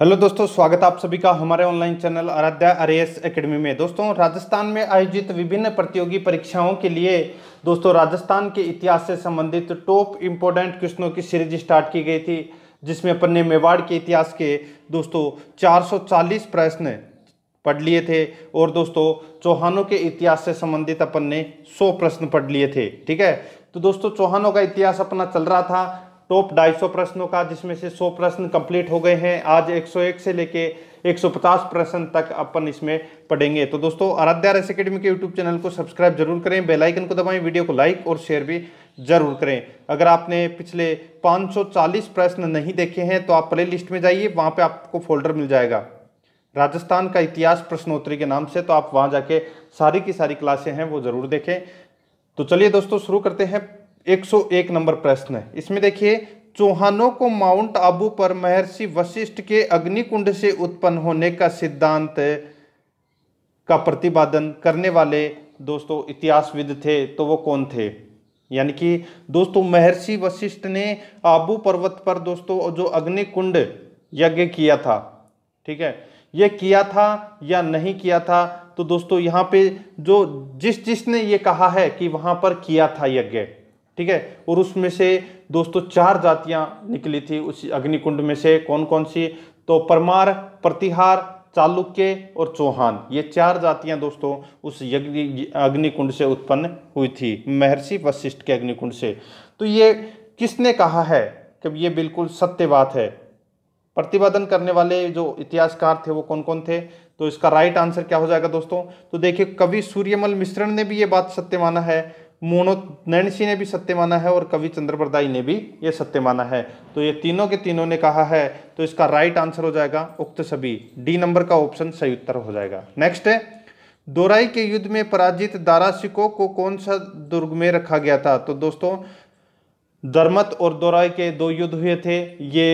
hello दोस्तों स्वागत आप सभी का हमारे online channel Aradhya S academy में दोस्तों राजस्थान में आयोजित विभिन्न प्रतियोगी परीक्षाओं के लिए दोस्तों राजस्थान के इतिहास से संबंधित टॉप इम्पोर्टेंट क्वेश्चनों की सीरीज स्टार्ट की गई थी जिसमें अपन ने मेवाड़ के इतिहास के दोस्तों 440 प्रश्न पढ़ लिए थे और दोस्तों चौहानों के इतिहास से संबंधित अपन ने सौ प्रश्न पढ़ लिए थे ठीक है तो दोस्तों चौहानों का इतिहास अपना चल रहा था टॉप 250 प्रश्नों का जिसमें से 100 प्रश्न कंप्लीट हो गए हैं आज 101 से लेके 150 प्रश्न तक अपन इसमें पढ़ेंगे तो दोस्तों आराध्या रेस अकेडमी के यूट्यूब चैनल को सब्सक्राइब जरूर करें बेलाइकन को दबाएं वीडियो को लाइक और शेयर भी जरूर करें अगर आपने पिछले 540 प्रश्न नहीं देखे हैं तो आप प्ले लिस्ट में जाइए वहाँ पर आपको फोल्डर मिल जाएगा राजस्थान का इतिहास प्रश्नोत्तरी के नाम से तो आप वहाँ जाके सारी की सारी क्लासें हैं वो ज़रूर देखें तो चलिए दोस्तों शुरू करते हैं 101 नंबर प्रश्न है इसमें देखिए चौहानों को माउंट आबू पर महर्षि वशिष्ठ के अग्निकुंड से उत्पन्न होने का सिद्धांत का प्रतिपादन करने वाले दोस्तों इतिहासविद थे तो वो कौन थे यानी कि दोस्तों महर्षि वशिष्ठ ने आबू पर्वत पर दोस्तों जो अग्निकुंड यज्ञ किया था ठीक है ये किया था या नहीं किया था तो दोस्तों यहाँ पे जो जिस जिसने ये कहा है कि वहाँ पर किया था यज्ञ ठीक है और उसमें से दोस्तों चार जातियां निकली थी उस अग्निकुंड में से कौन कौन सी तो परमार प्रतिहार चालुक्य और चौहान ये चार जातियां दोस्तों उस यज्ञ अग्निकुंड से उत्पन्न हुई थी महर्षि वशिष्ठ के अग्निकुंड से तो ये किसने कहा है कि ये बिल्कुल सत्य बात है प्रतिपादन करने वाले जो इतिहासकार थे वो कौन कौन थे तो इसका राइट आंसर क्या हो जाएगा दोस्तों तो देखिए कवि सूर्यमल मिश्रण ने भी ये बात सत्य माना है मूर्णोनैनसी ने भी सत्य माना है और कवि चंद्रप्रदाई ने भी ये सत्य माना है तो ये तीनों के तीनों ने कहा है तो इसका राइट आंसर हो जाएगा उक्त सभी डी नंबर का ऑप्शन सही उत्तर हो जाएगा नेक्स्ट है दोराई के युद्ध में पराजित दाराशिको को कौन सा दुर्ग में रखा गया था तो दोस्तों दरमत और दोराई के दो युद्ध हुए थे ये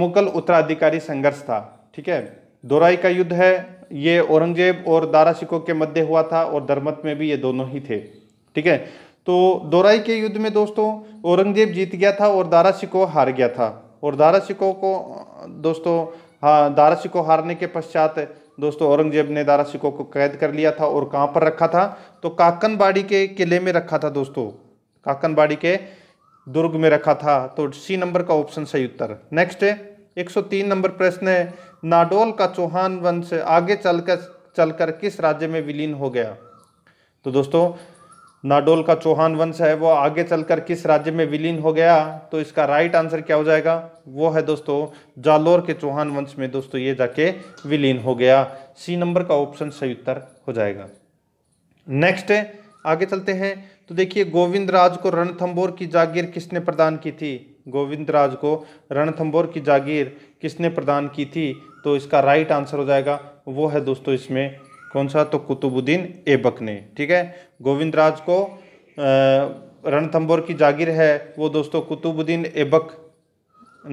मुगल उत्तराधिकारी संघर्ष था ठीक है दोराई का युद्ध है ये औरंगजेब और दारा के मध्य हुआ था और दरमत में भी ये दोनों ही थे ठीक है तो दोराई के युद्ध में दोस्तों औरंगजेब जीत गया था और दारा शिको हार गया था और दारा शिको को दोस्तों हाँ दारा शिको हारने के पश्चात दोस्तों औरंगजेब ने दारा शिको को कैद कर लिया था और कहाँ पर रखा था तो काकनबाड़ी के किले में रखा था दोस्तों काकनबाड़ी के दुर्ग में रखा था तो सी नंबर का ऑप्शन सही उत्तर नेक्स्ट है 103 नंबर प्रश्न है नाडोल का चौहान वंश आगे चलकर चलकर किस राज्य में विलीन हो गया तो दोस्तों नाडोल का चौहान वंश है वो आगे चलकर किस राज्य में विलीन हो गया तो इसका राइट आंसर क्या हो जाएगा वो है दोस्तों जालोर के चौहान वंश में दोस्तों ये जाके विलीन हो गया सी नंबर का ऑप्शन सही उत्तर हो जाएगा नेक्स्ट आगे चलते हैं तो देखिए गोविंद राज को रणथंबोर की जागीर किसने प्रदान की थी गोविंद राज को रणथंबोर की जागीर किसने प्रदान की थी तो इसका राइट आंसर हो जाएगा वो है दोस्तों इसमें कौन सा तो कुतुबुद्दीन ऐबक ने ठीक है गोविंद राज को रणथंबोर की जागीर है वो दोस्तों कुतुबुद्दीन ऐबक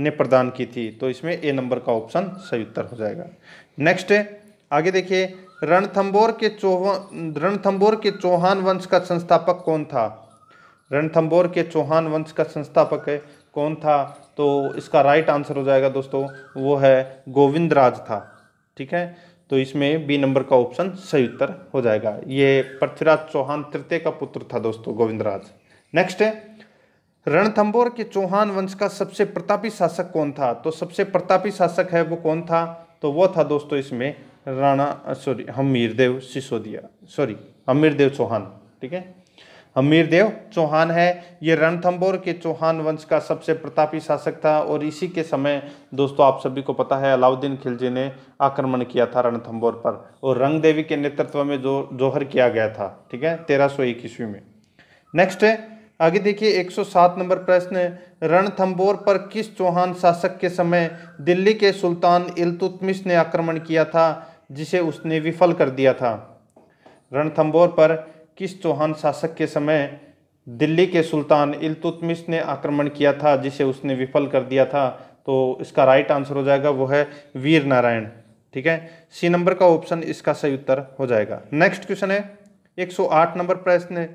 ने प्रदान की थी तो इसमें ए नंबर का ऑप्शन सही उत्तर हो जाएगा नेक्स्ट आगे देखिए रणथंबोर के चौहान रणथंबोर के चौहान वंश का संस्थापक कौन था रणथंबोर के चौहान वंश का संस्थापक है कौन था तो इसका राइट आंसर हो जाएगा दोस्तों वो है गोविंद राज था ठीक है तो इसमें बी नंबर का ऑप्शन सही उत्तर हो जाएगा ये पृथ्वीराज चौहान तृतीय का पुत्र था दोस्तों राज नेक्स्ट है रणथंबोर के चौहान वंश का सबसे प्रतापी शासक कौन था तो सबसे प्रतापी शासक है वो कौन था तो वो था दोस्तों इसमें राणा सॉरी हमीरदेव सिसोदिया सॉरी हमीरदेव चौहान ठीक है हमीरदेव चौहान है ये रणथंबोर के चौहान वंश का सबसे प्रतापी शासक था और इसी के समय दोस्तों आप सभी को पता है अलाउद्दीन खिलजी ने आक्रमण किया था रणथंबोर पर और रंगदेवी के नेतृत्व में जो जोहर किया गया था ठीक है तेरह सौ एक ईस्वी में नेक्स्ट है आगे देखिए 107 नंबर प्रश्न रणथंबोर पर किस चौहान शासक के समय दिल्ली के सुल्तान इलतुतमिश ने आक्रमण किया था जिसे उसने विफल कर दिया था रणथंबोर पर किस चौहान शासक के समय दिल्ली के सुल्तान इलतुतमिश ने आक्रमण किया था जिसे उसने विफल कर दिया था तो इसका राइट आंसर हो जाएगा वो है वीर नारायण ठीक है सी नंबर का ऑप्शन इसका सही उत्तर हो जाएगा नेक्स्ट क्वेश्चन है 108 नंबर प्रश्न है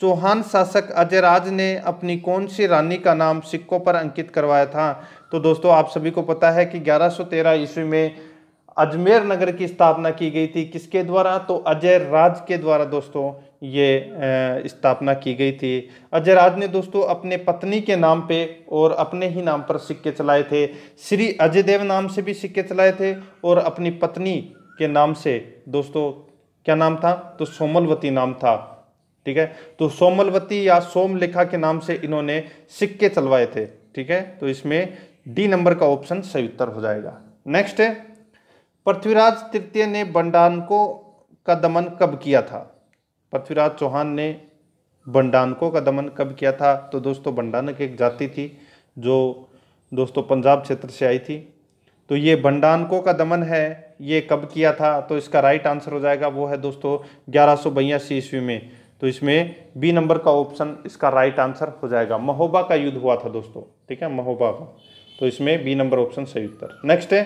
चौहान शासक अजयराज ने अपनी कौन सी रानी का नाम सिक्कों पर अंकित करवाया था तो दोस्तों आप सभी को पता है कि 1113 ईस्वी में अजमेर नगर की स्थापना की गई थी किसके द्वारा तो अजय राज के द्वारा दोस्तों ये स्थापना की गई थी अजय राज ने दोस्तों अपने पत्नी के नाम पे और अपने ही नाम पर सिक्के चलाए थे श्री अजय देव नाम से भी सिक्के चलाए थे और अपनी पत्नी के नाम से दोस्तों क्या नाम था तो सोमलवती नाम था ठीक है तो सोमलवती या सोमलेखा के नाम से इन्होंने सिक्के चलवाए थे ठीक है तो इसमें डी नंबर का ऑप्शन सही उत्तर हो जाएगा नेक्स्ट है पृथ्वीराज तृतीय ने बंडानको का दमन कब किया था पृथ्वीराज चौहान ने बंडानकों का दमन कब किया था तो दोस्तों बंडानक एक जाति थी जो दोस्तों पंजाब क्षेत्र से आई थी तो ये भंडानकों का दमन है ये कब किया था तो इसका राइट आंसर हो जाएगा वो है दोस्तों ग्यारह सौ बयासी ईस्वी में तो इसमें बी नंबर का ऑप्शन इसका राइट आंसर हो जाएगा महोबा का युद्ध हुआ था दोस्तों ठीक है महोबा का तो इसमें बी नंबर ऑप्शन सही उत्तर नेक्स्ट है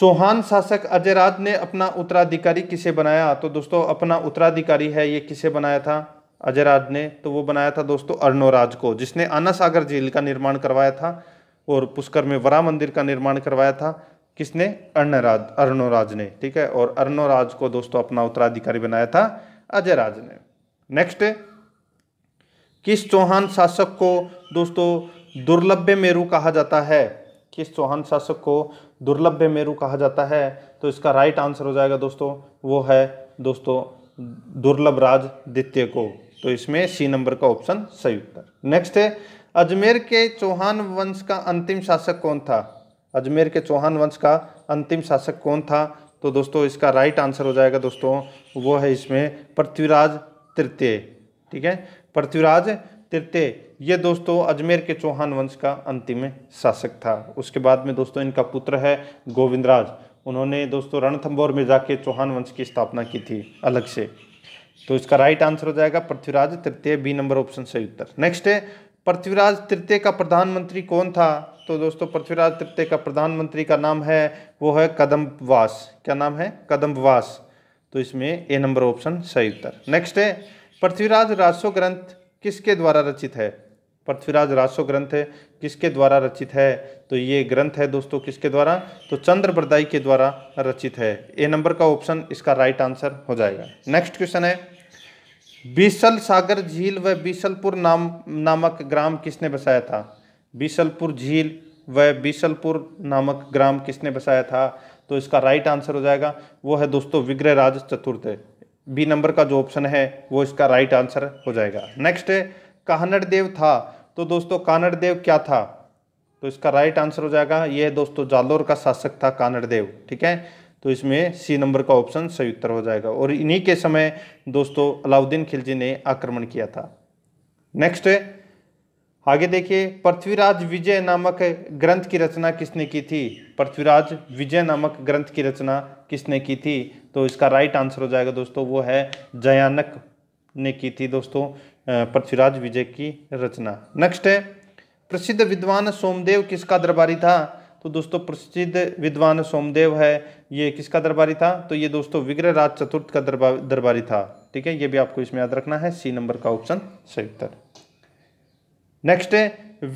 चौहान शासक अजयराज ने अपना उत्तराधिकारी किसे बनाया तो दोस्तों अपना उत्तराधिकारी है ये किसे बनाया था अजयराज ने तो वो बनाया था दोस्तों अर्णोराज को जिसने आना सागर झील का निर्माण करवाया था और पुष्कर में वरा मंदिर का निर्माण करवाया था किसने अर्णराज अर्णोराज ने ठीक है और अर्णोराज को दोस्तों अपना उत्तराधिकारी बनाया था अजयराज ने नेक्स्ट किस चौहान शासक को दोस्तों दुर्लभ्य मेरू कहा जाता है किस चौहान शासक को दुर्लभ्य मेरू कहा जाता है तो इसका राइट आंसर हो जाएगा दोस्तों वो है दोस्तों दुर्लभ राज द्वितीय को तो इसमें सी नंबर का ऑप्शन सही उत्तर नेक्स्ट है अजमेर के चौहान वंश का अंतिम शासक कौन था अजमेर के चौहान वंश का अंतिम शासक कौन था तो दोस्तों इसका राइट आंसर हो जाएगा दोस्तों वो है इसमें पृथ्वीराज तृतीय ठीक है पृथ्वीराज तृतीय ये दोस्तों अजमेर के चौहान वंश का अंतिम शासक था उसके बाद में दोस्तों इनका पुत्र है गोविंदराज उन्होंने दोस्तों रणथंबोर में जाके चौहान वंश की स्थापना की थी अलग से तो इसका राइट आंसर हो जाएगा पृथ्वीराज तृतीय बी नंबर ऑप्शन सही उत्तर नेक्स्ट है पृथ्वीराज तृतीय का प्रधानमंत्री कौन था तो दोस्तों पृथ्वीराज तृतीय का प्रधानमंत्री का नाम है वो है कदम्बवास क्या नाम है कदम्बवास तो इसमें ए नंबर ऑप्शन सही उत्तर नेक्स्ट है पृथ्वीराज रासो ग्रंथ किसके द्वारा रचित है पृथ्वीराज रासो ग्रंथ है किसके द्वारा रचित है तो ये ग्रंथ है दोस्तों किसके द्वारा तो चंद्र बरदाई के द्वारा रचित है ए नंबर का ऑप्शन इसका राइट आंसर हो जाएगा नेक्स्ट क्वेश्चन है बीसल सागर झील व बीसलपुर नाम नामक ग्राम किसने बसाया था बीसलपुर झील व बीसलपुर नामक ग्राम किसने बसाया था तो इसका राइट आंसर हो जाएगा वो है दोस्तों विग्रह राज चतुर्थ बी नंबर का जो ऑप्शन है वो इसका राइट आंसर हो जाएगा नेक्स्ट है काहनड़ देव था तो दोस्तों कानड़ देव क्या था तो इसका राइट आंसर हो जाएगा ये दोस्तों जालोर का शासक था कानड़ देव ठीक है तो इसमें सी नंबर का ऑप्शन सही उत्तर हो जाएगा और इन्हीं के समय दोस्तों अलाउद्दीन खिलजी ने आक्रमण किया था नेक्स्ट आगे देखिए पृथ्वीराज विजय नामक ग्रंथ की रचना किसने की थी पृथ्वीराज विजय नामक ग्रंथ की रचना किसने की थी तो इसका राइट आंसर हो जाएगा दोस्तों वो है जयानक ने की थी दोस्तों पृथ्वीराज विजय की रचना नेक्स्ट है प्रसिद्ध विद्वान सोमदेव किसका दरबारी था तो दोस्तों प्रसिद्ध विद्वान सोमदेव है ये किसका दरबारी था तो ये दोस्तों विग्रह राज चतुर्थ का दरबारी था ठीक है ये भी आपको इसमें याद रखना है सी नंबर का ऑप्शन सही उत्तर नेक्स्ट है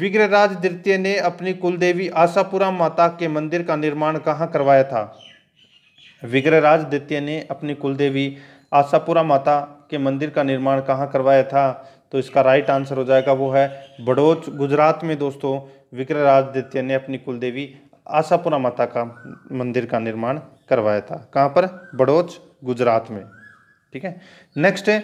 विग्रहराज द्वितीय ने अपनी कुलदेवी आशापुरा माता के मंदिर का निर्माण कहाँ करवाया था विग्रहराज द्वितीय ने अपनी कुलदेवी आशापुरा माता के मंदिर का निर्माण कहाँ करवाया था तो इसका राइट आंसर हो जाएगा वो है बड़ोच गुजरात में दोस्तों विक्रमादित्य ने अपनी कुलदेवी आशापुरा माता का मंदिर का निर्माण करवाया था कहाँ पर बड़ोच गुजरात में ठीक है नेक्स्ट है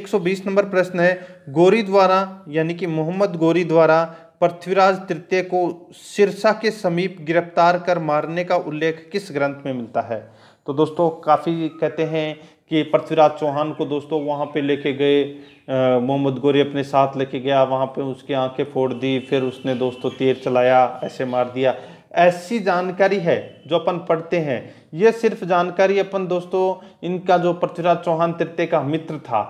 120 नंबर प्रश्न है गोरी द्वारा यानी कि मोहम्मद गोरी द्वारा पृथ्वीराज तृतीय को सिरसा के समीप गिरफ्तार कर मारने का उल्लेख किस ग्रंथ में मिलता है तो दोस्तों काफ़ी कहते हैं कि पृथ्वीराज चौहान को दोस्तों वहाँ पे लेके गए मोहम्मद गोरी अपने साथ लेके गया वहाँ पे उसकी आंखें फोड़ दी फिर उसने दोस्तों तीर चलाया ऐसे मार दिया ऐसी जानकारी है जो अपन पढ़ते हैं ये सिर्फ जानकारी अपन दोस्तों इनका जो पृथ्वीराज चौहान तृतीय का मित्र था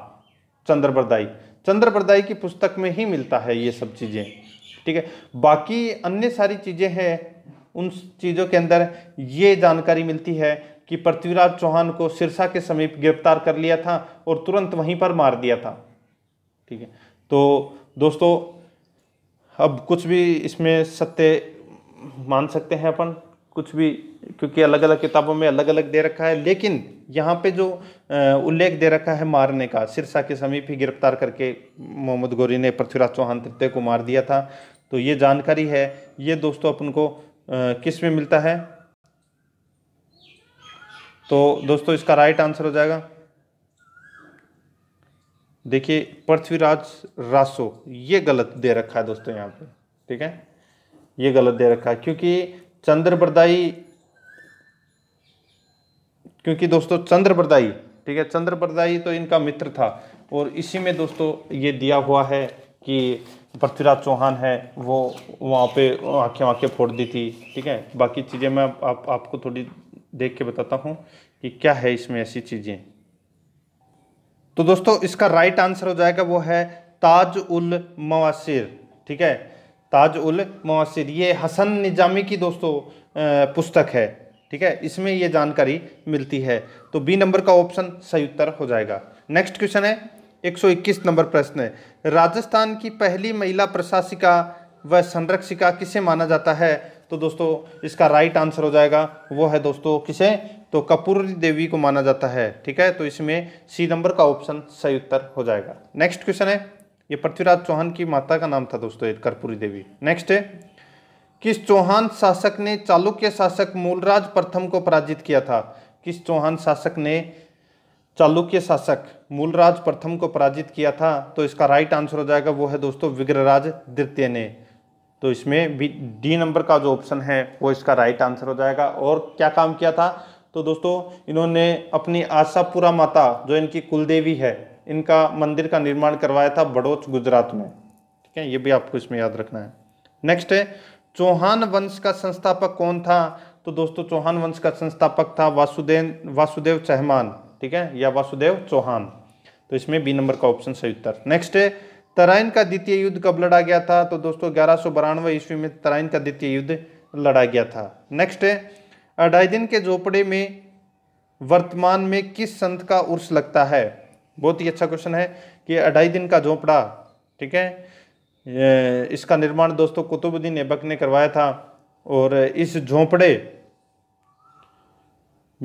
चंद्रप्रदाई चंद्रप्रदाई की पुस्तक में ही मिलता है ये सब चीज़ें ठीक है बाकी अन्य सारी चीज़ें हैं उन चीज़ों के अंदर ये जानकारी मिलती है कि पृथ्वीराज चौहान को सिरसा के समीप गिरफ्तार कर लिया था और तुरंत वहीं पर मार दिया था ठीक है तो दोस्तों अब कुछ भी इसमें सत्य मान सकते हैं अपन कुछ भी क्योंकि अलग अलग किताबों में अलग अलग दे रखा है लेकिन यहाँ पे जो उल्लेख दे रखा है मारने का सिरसा के समीप ही गिरफ्तार करके मोहम्मद गोरी ने पृथ्वीराज चौहान तृतीय को मार दिया था तो ये जानकारी है ये दोस्तों अपन को किस में मिलता है तो दोस्तों इसका राइट आंसर हो जाएगा देखिए पृथ्वीराज रासो ये गलत दे रखा है दोस्तों यहाँ पे ठीक है ये गलत दे रखा है क्योंकि चंद्रप्रदाई क्योंकि दोस्तों चंद्रप्रदाई ठीक है चंद्रप्रदाई तो इनका मित्र था और इसी में दोस्तों ये दिया हुआ है कि पृथ्वीराज चौहान है वो वहाँ पे आँखें वाँखें फोड़ दी थी ठीक है बाकी चीज़ें मैं आप, आप, आपको थोड़ी देख के बताता हूँ कि क्या है इसमें ऐसी चीज़ें तो दोस्तों इसका राइट आंसर हो जाएगा वो है ताज उल मवासिर ठीक है ताज उल मवासिर ये हसन निजामी की दोस्तों पुस्तक है ठीक है इसमें ये जानकारी मिलती है तो बी नंबर का ऑप्शन सही उत्तर हो जाएगा नेक्स्ट क्वेश्चन है 121 नंबर प्रश्न है राजस्थान की पहली महिला प्रशासिका व संरक्षिका किसे माना जाता है तो दोस्तों इसका राइट आंसर हो जाएगा वो है दोस्तों किसे तो कपूर देवी को माना जाता है ठीक है तो इसमें सी नंबर का ऑप्शन सही उत्तर हो जाएगा नेक्स्ट क्वेश्चन है ये पृथ्वीराज चौहान की माता का नाम था दोस्तों कर्पूरी देवी नेक्स्ट है किस चौहान शासक ने चालुक्य शासक मूलराज प्रथम को पराजित किया था किस चौहान शासक ने चालुक्य शासक मूलराज प्रथम को पराजित किया था तो इसका राइट आंसर हो जाएगा वो है दोस्तों विग्रहराज द्वितीय ने तो इसमें भी डी नंबर का जो ऑप्शन है वो इसका राइट आंसर हो जाएगा और क्या काम किया था तो दोस्तों इन्होंने अपनी आशापुरा माता जो इनकी कुलदेवी है इनका मंदिर का निर्माण करवाया था बड़ोच गुजरात में ठीक है ये भी आपको इसमें याद रखना है नेक्स्ट है चौहान वंश का संस्थापक कौन था तो दोस्तों चौहान वंश का संस्थापक था वासुदेव वासुदेव चहमान ठीक है या वासुदेव चौहान तो इसमें बी नंबर का ऑप्शन सही उत्तर नेक्स्ट है तराइन का द्वितीय युद्ध कब लड़ा गया था तो दोस्तों ग्यारह ईस्वी में तराइन का द्वितीय युद्ध लड़ा गया था नेक्स्ट है अडाइदिन के झोपड़े में वर्तमान में किस संत का उर्स लगता है बहुत ही अच्छा क्वेश्चन है कि अढ़ाई दिन का झोपड़ा ठीक है इसका निर्माण दोस्तों कुतुबुद्दीन ऐबक ने करवाया था और इस झोंपड़े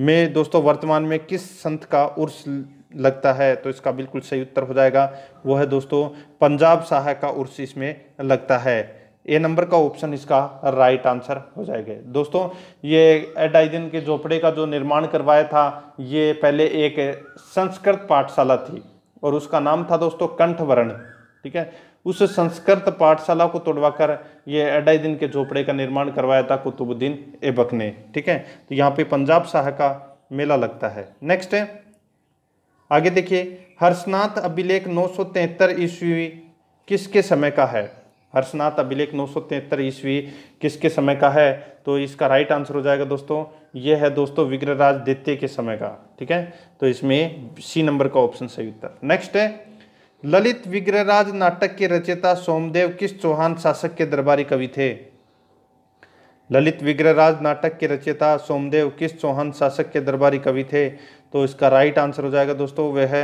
में दोस्तों वर्तमान में किस संत का उर्स लगता है तो इसका बिल्कुल सही उत्तर हो जाएगा वो है दोस्तों पंजाब शाह का उर्स इसमें लगता है ए नंबर का ऑप्शन इसका राइट आंसर हो जाएगा दोस्तों ये एडाइजन के झोपड़े का जो निर्माण करवाया था ये पहले एक संस्कृत पाठशाला थी और उसका नाम था दोस्तों कंठवर्ण ठीक है उस संस्कृत पाठशाला को तोड़वाकर ये दिन के झोपड़े का निर्माण करवाया था कुतुबुद्दीन ऐबक ने ठीक है तो यहाँ पे पंजाब शाह का मेला लगता है नेक्स्ट है आगे देखिए हर्षनाथ अभिलेख 973 ईस्वी किसके समय का है हर्षनाथ अभिलेख 973 ईस्वी किसके समय का है तो इसका राइट आंसर हो जाएगा दोस्तों ये है दोस्तों विग्रहराज द्वितीय के समय का ठीक है तो इसमें सी नंबर का ऑप्शन सही उत्तर नेक्स्ट है ललित विग्रहराज नाटक के रचयिता सोमदेव किस चौहान शासक के दरबारी कवि थे ललित विग्रहराज नाटक के रचयिता सोमदेव किस चौहान शासक के दरबारी कवि थे तो इसका राइट आंसर हो जाएगा दोस्तों वह है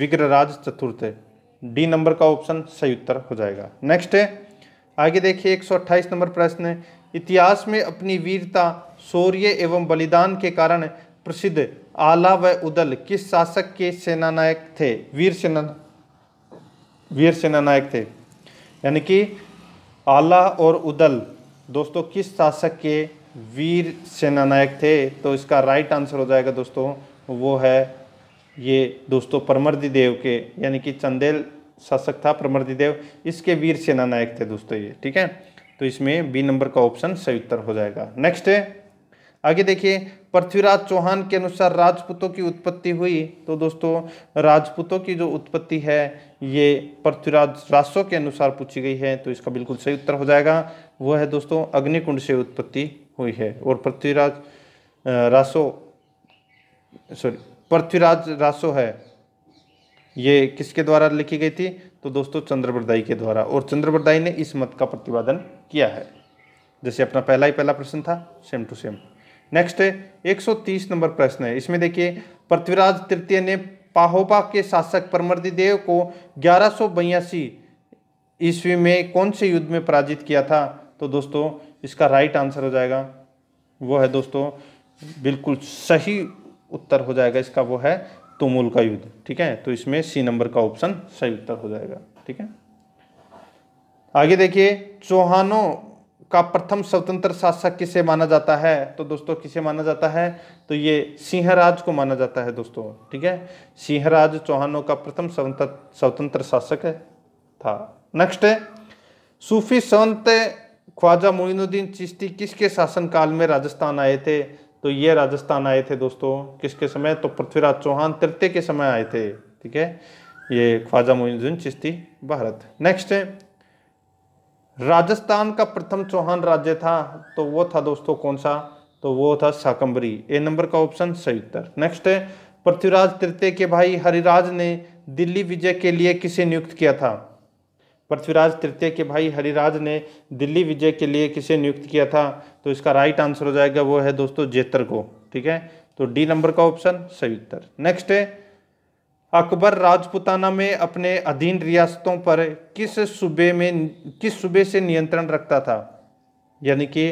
विग्रराज चतुर्थ डी नंबर का ऑप्शन सही उत्तर हो जाएगा नेक्स्ट है आगे देखिए एक नंबर प्रश्न है इतिहास में अपनी वीरता शौर्य एवं बलिदान के कारण प्रसिद्ध आला व उदल किस शासक के सेनानायक थे वीर सेना वीर सेनानायक थे यानी कि आला और उदल दोस्तों किस शासक के वीर सेनानायक थे तो इसका राइट आंसर हो जाएगा दोस्तों वो है ये दोस्तों परमर्दि देव के यानी कि चंदेल शासक था परमर्दि देव इसके वीर सेना नायक थे दोस्तों ये ठीक है तो इसमें बी नंबर का ऑप्शन सही उत्तर हो जाएगा नेक्स्ट है आगे देखिए पृथ्वीराज चौहान के अनुसार राजपूतों की उत्पत्ति हुई तो दोस्तों राजपूतों की जो उत्पत्ति है ये पृथ्वीराज राशो के अनुसार पूछी गई है तो इसका बिल्कुल सही उत्तर हो जाएगा वो है दोस्तों अग्निकुंड से उत्पत्ति हुई है और पृथ्वीराज राशो सॉरी पृथ्वीराज रासो है ये किसके द्वारा लिखी गई थी तो दोस्तों चंद्रवरदाई के द्वारा और चंद्रवरदाई ने इस मत का प्रतिपादन किया है जैसे अपना पहला ही पहला प्रश्न था सेम टू सेम नेक्स्ट है 130 नंबर प्रश्न है इसमें देखिए पृथ्वीराज तृतीय ने पाहोबा के शासक देव को ग्यारह ईस्वी में कौन से युद्ध में पराजित किया था तो दोस्तों इसका राइट आंसर हो जाएगा वो है दोस्तों बिल्कुल सही उत्तर हो जाएगा इसका वो है तुमुल का युद्ध ठीक है तो इसमें सी नंबर का ऑप्शन सही उत्तर हो जाएगा ठीक है आगे देखिए चौहानों का प्रथम स्वतंत्र शासक किसे माना जाता है तो दोस्तों किसे माना जाता है तो ये सिंहराज को माना जाता है दोस्तों ठीक है सिंहराज चौहानों का प्रथम स्वतंत्र स्वतंत्र शासक था नेक्स्ट है सूफी संत ख्वाजा मोइनुद्दीन चिश्ती किसके शासनकाल में राजस्थान आए थे तो ये राजस्थान आए थे दोस्तों किसके समय तो पृथ्वीराज चौहान तृतीय के समय आए थे ठीक है ये ख्वाजा मोइनुद्दीन चिश्ती भारत नेक्स्ट है राजस्थान का प्रथम चौहान राज्य था तो वो था दोस्तों कौन सा तो वो था शाकंबरी ए नंबर का ऑप्शन सही उत्तर नेक्स्ट है पृथ्वीराज तृतीय के भाई हरिराज ने दिल्ली विजय के लिए किसे नियुक्त किया था पृथ्वीराज तृतीय के भाई हरिराज ने दिल्ली विजय के लिए किसे नियुक्त किया था तो इसका राइट आंसर हो जाएगा वो है दोस्तों जेतर को ठीक है तो डी नंबर का ऑप्शन सही उत्तर नेक्स्ट है अकबर राजपुताना में अपने अधीन रियासतों पर किस सूबे में किस सूबे से नियंत्रण रखता था यानी कि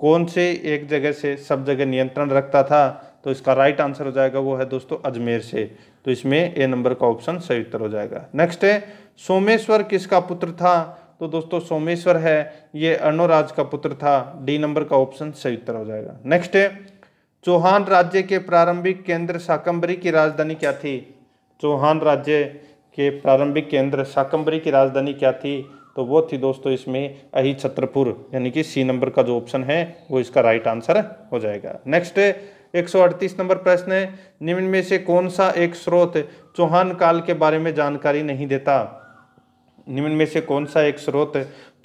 कौन से एक जगह से सब जगह नियंत्रण रखता था तो इसका राइट आंसर हो जाएगा वो है दोस्तों अजमेर से तो इसमें ए नंबर का ऑप्शन सही उत्तर हो जाएगा नेक्स्ट है सोमेश्वर किसका पुत्र था तो दोस्तों सोमेश्वर है ये अर्णोराज का पुत्र था डी नंबर का ऑप्शन सही उत्तर हो जाएगा नेक्स्ट है चौहान राज्य के प्रारंभिक केंद्र शाकंबरी की राजधानी क्या थी चौहान राज्य के प्रारंभिक केंद्र शाकंबरी की राजधानी क्या थी तो वो थी दोस्तों इसमें अहि छत्रपुर यानी कि सी नंबर का जो ऑप्शन है वो इसका राइट आंसर हो जाएगा नेक्स्ट 138 नंबर प्रश्न है निम्न में से कौन सा एक स्रोत चौहान काल के बारे में जानकारी नहीं देता निम्न में से कौन सा एक स्रोत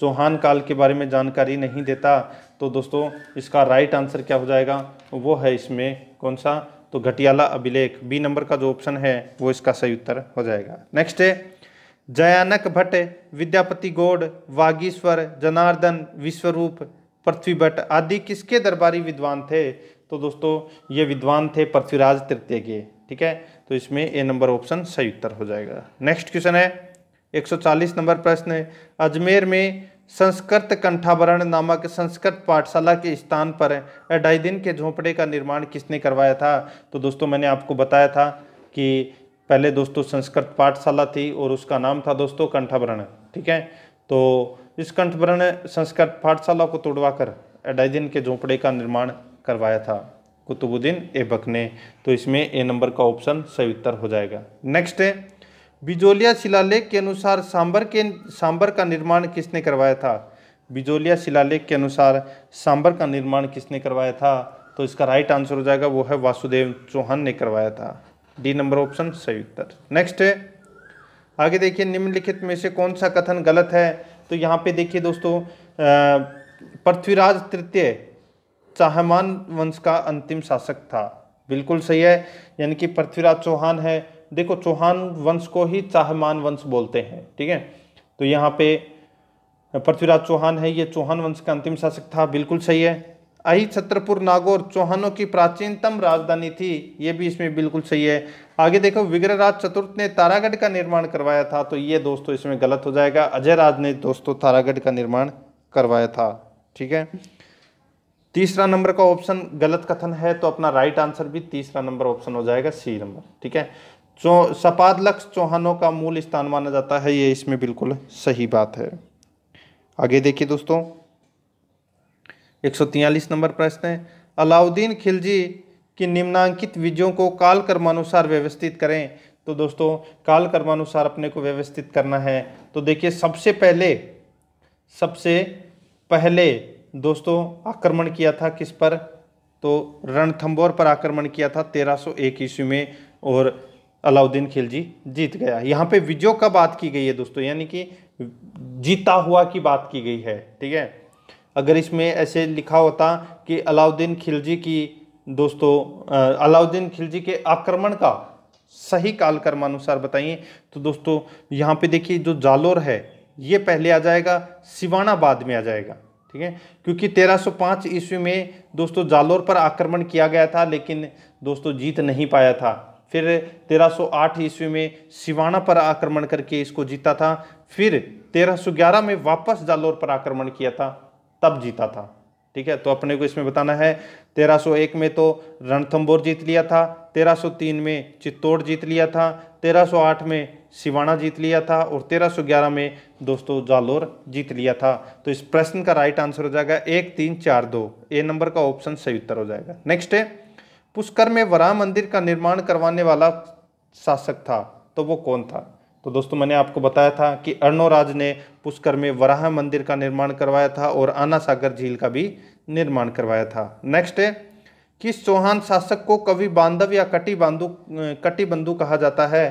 चौहान काल के बारे में जानकारी नहीं देता तो दोस्तों इसका राइट आंसर क्या हो जाएगा वो है इसमें कौन सा तो घटियाला अभिलेख बी नंबर का जो ऑप्शन है वो इसका सही उत्तर हो जाएगा नेक्स्ट है जयानक भट्ट विद्यापति गौड़ वागीश्वर जनार्दन विश्वरूप पृथ्वी भट्ट आदि किसके दरबारी विद्वान थे तो दोस्तों ये विद्वान थे पृथ्वीराज तृतीय के ठीक है तो इसमें ए नंबर ऑप्शन सही उत्तर हो जाएगा नेक्स्ट क्वेश्चन है 140 नंबर प्रश्न है अजमेर में संस्कृत कंठावरण नामक संस्कृत पाठशाला के स्थान पर अडाइदिन के झोंपड़े का निर्माण किसने करवाया था तो दोस्तों मैंने आपको बताया था कि पहले दोस्तों संस्कृत पाठशाला थी और उसका नाम था दोस्तों कंठावरण ठीक है तो इस कंठभरण संस्कृत पाठशाला को तोड़वा कर एडाइजिन के झोंपड़े का निर्माण करवाया था कुतुबुद्दीन ऐबक ने तो इसमें ए नंबर का ऑप्शन सही उत्तर हो जाएगा नेक्स्ट है बिजोलिया शिलालेख के अनुसार सांबर के सांबर का निर्माण किसने करवाया था बिजोलिया शिलालेख के अनुसार सांबर का निर्माण किसने करवाया था तो इसका राइट आंसर हो जाएगा वो है वासुदेव चौहान ने करवाया था डी नंबर ऑप्शन सही उत्तर नेक्स्ट है आगे देखिए निम्नलिखित में से कौन सा कथन गलत है तो यहाँ पे देखिए दोस्तों पृथ्वीराज तृतीय चाहमान वंश का अंतिम शासक था बिल्कुल सही है यानी कि पृथ्वीराज चौहान है देखो चौहान वंश को ही चाहमान वंश बोलते हैं ठीक है तो यहाँ पे पृथ्वीराज चौहान है ये चौहान वंश का अंतिम शासक था बिल्कुल सही है अही छत्रपुर नागौर चौहानों की प्राचीनतम राजधानी थी ये भी इसमें बिल्कुल सही है आगे देखो विग्रहराज चतुर्थ ने तारागढ़ का निर्माण करवाया था तो ये दोस्तों इसमें गलत हो जाएगा अजय राज ने दोस्तों तारागढ़ का निर्माण करवाया था ठीक है तीसरा नंबर का ऑप्शन गलत कथन है तो अपना राइट आंसर भी तीसरा नंबर ऑप्शन हो जाएगा सी नंबर ठीक है चौ सपाद चौहानों का मूल स्थान माना जाता है ये इसमें बिल्कुल सही बात है आगे देखिए दोस्तों एक नंबर प्रश्न है अलाउद्दीन खिलजी की निम्नांकित विजयों को काल कर्मानुसार व्यवस्थित करें तो दोस्तों काल कर्मानुसार अपने को व्यवस्थित करना है तो देखिए सबसे पहले सबसे पहले दोस्तों आक्रमण किया था किस पर तो रणथंबोर पर आक्रमण किया था 1301 ईस्वी में और अलाउद्दीन खिलजी जीत गया यहाँ पे विजय का बात की गई है दोस्तों यानी कि जीता हुआ की बात की गई है ठीक है अगर इसमें ऐसे लिखा होता कि अलाउद्दीन खिलजी की दोस्तों अलाउद्दीन खिलजी के आक्रमण का सही कालक्रमानुसार बताइए तो दोस्तों यहाँ पे देखिए जो जालोर है ये पहले आ जाएगा सिवाना बाद में आ जाएगा ठीक है क्योंकि 1305 ईस्वी में दोस्तों जालोर पर आक्रमण किया गया था लेकिन दोस्तों जीत नहीं पाया था फिर 1308 ईस्वी में सिवाना पर आक्रमण करके इसको जीता था फिर 1311 में वापस जालोर पर आक्रमण किया था तब जीता था ठीक है तो अपने को इसमें बताना है 1301 में तो रणथम्बोर जीत लिया था 1303 में चित्तौड़ जीत लिया था 1308 में सिवाना जीत लिया था और तेरह सौ ग्यारह में दोस्तों जालोर जीत लिया था तो इस प्रश्न का राइट आंसर हो जाएगा एक तीन चार दो ए नंबर का ऑप्शन सही उत्तर हो जाएगा नेक्स्ट है पुष्कर में वराह मंदिर का निर्माण करवाने वाला शासक था तो वो कौन था तो दोस्तों मैंने आपको बताया था कि अर्णोराज ने पुष्कर में वराह मंदिर का निर्माण करवाया था और आना सागर झील का भी निर्माण करवाया था नेक्स्ट है किस चौहान शासक को कवि बांधव या कटी बांधु कटी बंधु कहा जाता है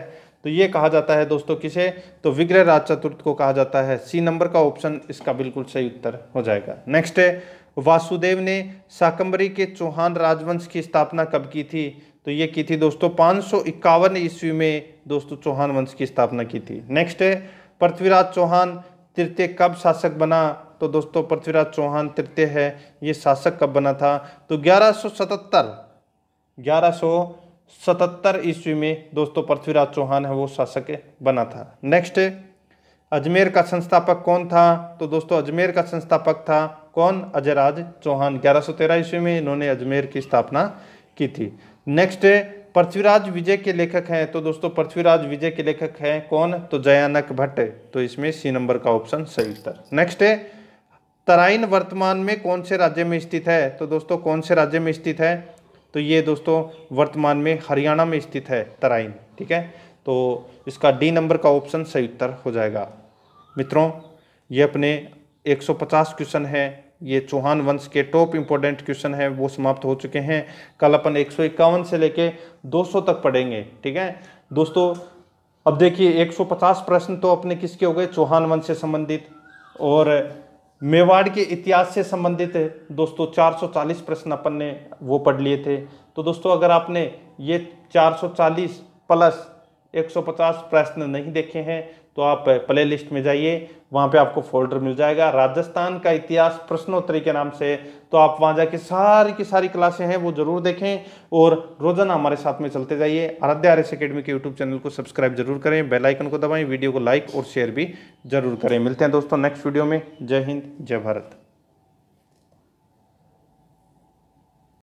तो ये कहा जाता है दोस्तों किसे तो विग्रह राज चतुर्थ को कहा जाता है सी नंबर का ऑप्शन इसका बिल्कुल सही उत्तर हो जाएगा नेक्स्ट है वासुदेव ने शाकंबरी के चौहान राजवंश की स्थापना कब की थी तो ये की थी दोस्तों पाँच सौ इक्यावन ईस्वी में दोस्तों चौहान वंश की स्थापना की थी नेक्स्ट है पृथ्वीराज चौहान तृतीय कब शासक बना तो दोस्तों पृथ्वीराज चौहान तृतीय है ये शासक कब बना था तो 1177 1177 सतहत्तर ईस्वी में दोस्तों पृथ्वीराज चौहान है वो शासक बना था नेक्स्ट अजमेर का संस्थापक कौन था तो दोस्तों अजमेर का संस्थापक था कौन अजयराज चौहान 1113 ईस्वी में इन्होंने अजमेर की स्थापना की थी नेक्स्ट पृथ्वीराज विजय के लेखक हैं तो दोस्तों पृथ्वीराज विजय के लेखक हैं कौन तो जयानक भट्ट तो इसमें सी नंबर का ऑप्शन सही उत्तर नेक्स्ट है तराइन वर्तमान में कौन से राज्य में स्थित है तो दोस्तों कौन से राज्य में स्थित है तो ये दोस्तों वर्तमान में हरियाणा में स्थित है तराइन ठीक है तो इसका डी नंबर का ऑप्शन सही उत्तर हो जाएगा मित्रों ये अपने 150 क्वेश्चन है ये चौहान वंश के टॉप इंपॉर्टेंट क्वेश्चन हैं वो समाप्त हो चुके हैं कल अपन एक से लेके 200 तक पढ़ेंगे ठीक है दोस्तों अब देखिए 150 प्रश्न तो अपने किसके हो गए चौहान वंश से संबंधित और मेवाड़ के इतिहास से संबंधित दोस्तों 440 प्रश्न अपन ने वो पढ़ लिए थे तो दोस्तों अगर आपने ये 440 प्लस 150 प्रश्न नहीं देखे हैं तो आप प्ले लिस्ट में जाइए वहाँ पे आपको फोल्डर मिल जाएगा राजस्थान का इतिहास प्रश्नोत्तरी के नाम से तो आप वहाँ जाके सारी की सारी क्लासें हैं वो जरूर देखें और रोजाना हमारे साथ में चलते जाइए आराध्या आर एस अकेडमी के यूट्यूब चैनल को सब्सक्राइब जरूर करें बेल आइकन को दबाएं वीडियो को लाइक और शेयर भी जरूर करें मिलते हैं दोस्तों नेक्स्ट वीडियो में जय हिंद जय भारत